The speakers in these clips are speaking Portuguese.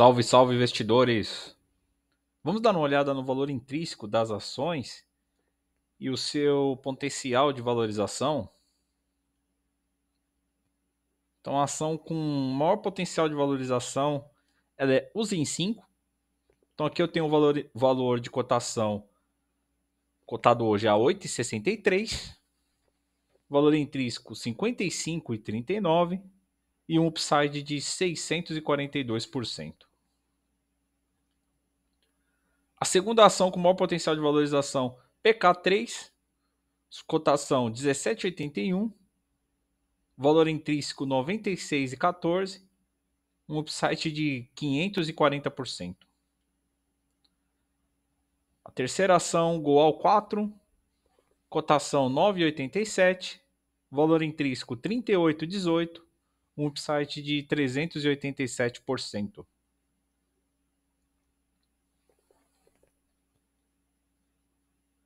Salve, salve investidores! Vamos dar uma olhada no valor intrínseco das ações e o seu potencial de valorização. Então, a ação com maior potencial de valorização ela é Usim 5. Então, aqui eu tenho o valor, valor de cotação cotado hoje a 8,63. Valor intrínseco 55,39 e um upside de 642%. A segunda ação com maior potencial de valorização, PK3, cotação 17,81, valor intrínseco 96,14, um upside de 540%. A terceira ação, Goal 4, cotação 9,87, valor intrínseco 38,18, um upside de 387%.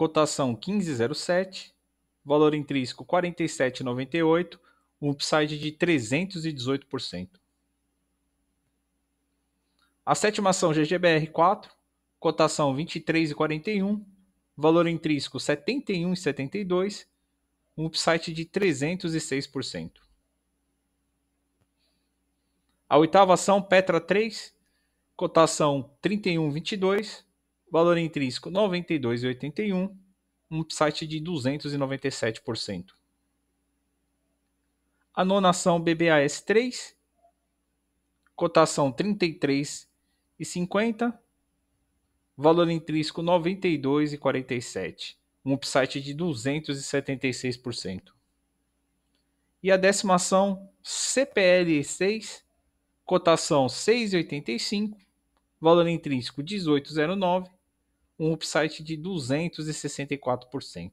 cotação 1507, valor intrínseco 47,98, um upside de 318%. A sétima ação GGBR4, cotação 23,41, valor intrínseco 71,72, um upside de 306%. A oitava ação Petra 3, cotação 31,22, Valor intrínseco 92,81, um site de 297%. A nona ação BBAS3, cotação 33,50, valor intrínseco 92,47, um upside de 276%. E a décima ação CPL6, cotação 6,85, valor intrínseco 18,09 um upside de 264%.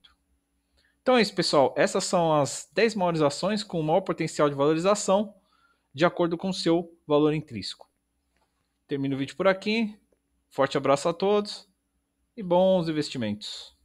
Então é isso, pessoal. Essas são as 10 maiores ações com maior potencial de valorização de acordo com o seu valor intrínseco. Termino o vídeo por aqui. Forte abraço a todos e bons investimentos.